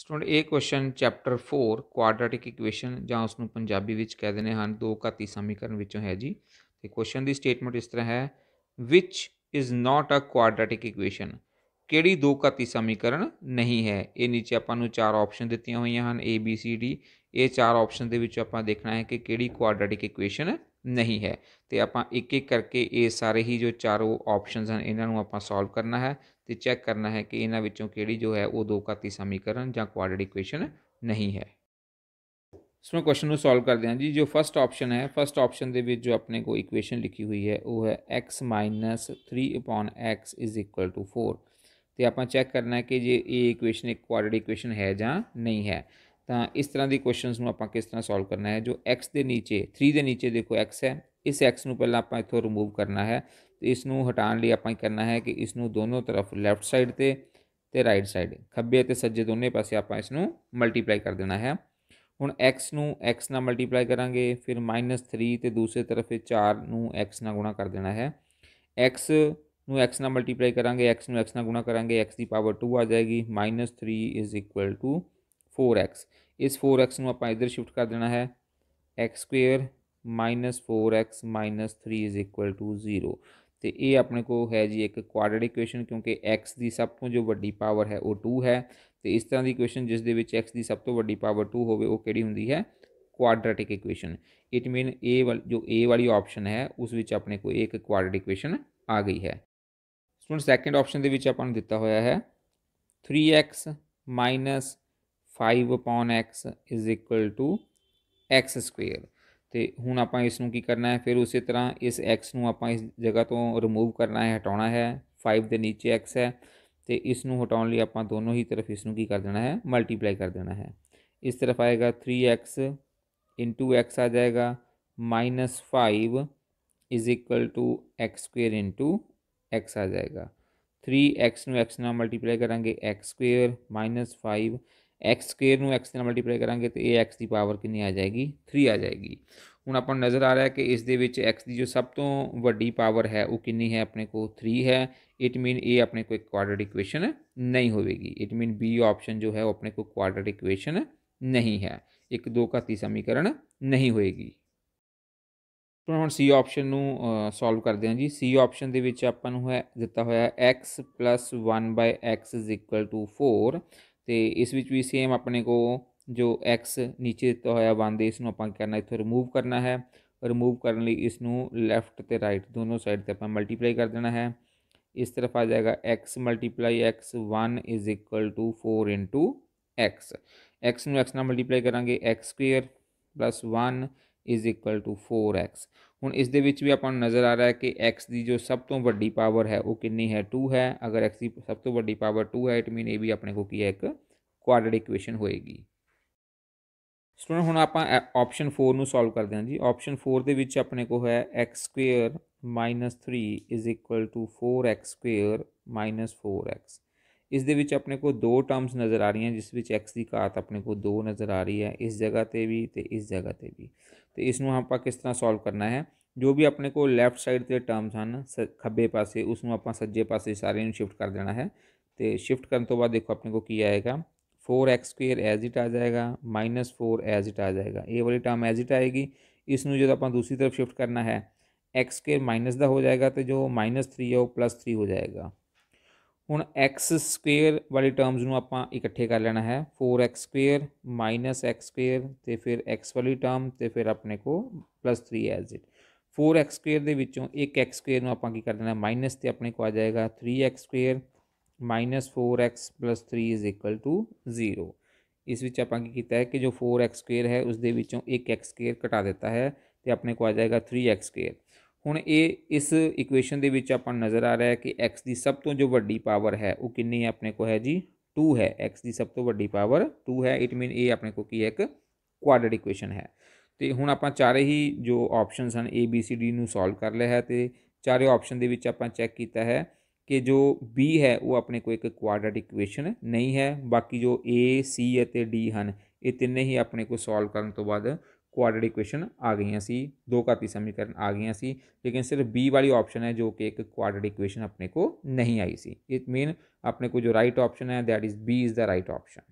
student a question chapter four quadratic equation ज पंजाबी कह देने हैं दो घाती समीकरण है जी तो क्वेश्चन की स्टेटमेंट इस तरह है which is not a quadratic equation कि दो घाती समीकरण नहीं है ये नीचे अपन चार ऑप्शन दिखाई हुई हैं A B C D A चार ऑप्शन के आप देखना है कि क्वाडरेटिक इक्वेशन नहीं है तो आप एक करके ये सारे ही जो चारों ऑप्शन हैं इन्हों सोल्व करना है तो चैक करना है कि इन्हों के जो है वह दो घाती समीकरण ज क्वाडर इक्वेन नहीं है इसमें क्वेश्चन सोल्व कर दिया जी जो फस्ट ऑप्शन है फस्ट ऑप्शन के जो अपने को इक्वेशन लिखी हुई है वह है x minus three upon x is equal to four तो आप चैक करना है कि जे ये इक्वेशन एक क्वाडर इक्वेन है ज नहीं है तो इस तरह के क्वेश्चन आप किस तरह सोल्व करना है जो एक्स के नीचे थ्री के नीचे देखो एक्स है इस एक्स में पहले आप इतों रिमूव करना है तो इसन हटाने लिए आप करना है कि इसनों दोनों तरफ लैफ्ट साइड से तो राइट साइड खब्बे तो सज्जे दोनों पास आप इस मल्टीप्लाई कर देना है हूँ एक्स न एक्स न मल्टीप्लाई करा फिर माइनस थ्री तो दूसरे तरफ चार एक्स न गुणा कर देना है एक्स न एक्स न मल्टीप्लाई करा एक्स न एक्स न गुणा करा एक्स की पावर टू आ जाएगी minus three is equal to four x इस फोर एक्स में आप इधर शिफ्ट कर देना है x square minus four x minus three is equal to zero तो ये अपने को है जी एक क्वाडर इक्वेशन क्योंकि एक्स की सब तो जो वीड्डी पावर है वह टू है तो इस तरह की इक्ुएशन जिस एक्स की सब तो वीड्डी पावर टू होड़ी है quadratic equation it mean a वाल जो ए वाली ऑप्शन है उस अपने को एक क्वाडर इक्वेशन आ गई है स्टूडेंट सैकेंड ऑप्शन के अपन दिता हुआ है three x minus five upon x is equal to x square तो हूँ आप इसनों की करना है फिर उस तरह इस एक्स न इस जगह तो रिमूव करना है हटा है फाइव के नीचे एक्स है तो इसनों हटाने लिए आप दोनों ही तरफ इसनों की कर देना है मल्टीप्लाई कर देना है इस तरफ आएगा थ्री एक्स इंटू एक्स आ जाएगा minus five is equal to x square into x आ जाएगा थ्री एक्स एक्स न मल्टीप्लाई करा x square minus five x square x से मल्टीप्लाई करा तो यह एक्स की पावर कि आ जाएगी थ्री आ जाएगी हूँ आप नज़र आ रहा है कि इस एक्स की जो सब तो वही पावर है वह कि है अपने को थ्री है इट मीन ए अपने को एक क्वाडर इक्वेसन नहीं होगी इट मीन बी ऑप्शन जो है वो अपने को क्वाडर इक्वेसन नहीं है एक दो घाती समीकरण नहीं होएगी तो हम सी ऑप्शन सॉल्व करते हैं जी सी ऑप्शन के आपता हुआ x plus one by x is equal to four तो इस भी सेम अपने को जो एक्स नीचे दिता हुआ बंद इस करना इतों रिमूव करना है रिमूव करने इस लैफ्ट राइट दोनों साइड से अपना मल्टीप्लाई कर देना है इस तरफ आ जाएगा x multiply x one is equal to four into x में एक्स न मल्टीप्लाई करा x square plus one is equal to four x हूँ इस भी आप नज़र आ रहा है कि एक्स की जो सब तो वही पावर है वह कि है टू है अगर एक्स की सब तो वही पावर टू है इट मीन ये भी अपने को की है एक क्वाडर इक्वेन होएगी स्टूडेंट हूँ ऑप्शन फोर न सोल्व करते हैं जी ऑप्शन फोर के अपने को है x square minus three is equal to four x square minus four x इस अपने को दो टर्म्स नज़र आ रही हैं जिस एक्स की घात अपने को दो नज़र आ रही है इस जगह पर भी तो इस जगह पर भी तो इस आप किस तरह सॉल्व करना है जो भी अपने को लैफ्ट साइड के टर्म्स हैं स खब्बे पास उस सज्जे पास सारे शिफ्ट कर देना है तो शिफ्ट करने तो बाद देखो अपने को की आएगा four x square as it आ जाएगा माइनस फोर एज इट आ जाएगा ए वाली टर्म एज इट आएगी इस जो आप दूसरी तरफ शिफ्ट करना है एक्स स्क्र माइनस का हो जाएगा तो जो माइनस थ्री है वो प्लस थ्री हो जाएगा हूँ एक्स स्क्र वाली टर्म्स में आप्ठे कर लेना है four x square minus x square तो फिर एक्स वाली टर्म तो फिर अपने को plus three as it four x square एक एक्स स्क्र आप कर देना माइनस तो अपने को आ जाएगा three x square minus four x plus three is equal to zero इस आपता है कि जो फोर एक्स स्क्र है उस एक एक्स स्क्र कटा देता है तो अपने को आ जाएगा थ्री एक्स स्क्र हूँ ये इस इक्वेशन के आप नज़र आ रहा है कि एक्स की सब तो जो वीड्डी पावर है वह कि अपने को है जी टू है एक्स की सब तो वो पावर टू है इट मीन ये अपने को एक क्वाडर इक्वेन है तो हूँ आप चारे ही जो ऑप्शन हैं A B C D solve कर लिया है तो चार ऑप्शन के आप चैक किया है कि जो बी है वो अपने को एक क्वाडर इक्वेन नहीं है बाकी जो ए सी डी हैं ये तिने ही अपने को सोल्व करने तो बाद क्वाडर इक्वेशन आ गई सी दो का समीकरण आ गई सी लेकिन सिर्फ बी वाली ऑप्शन है जो कि एक क्वाडर इक्वेशन अपने को नहीं आई सी इट मीन अपने को जो राइट right ऑप्शन है that is B is the right option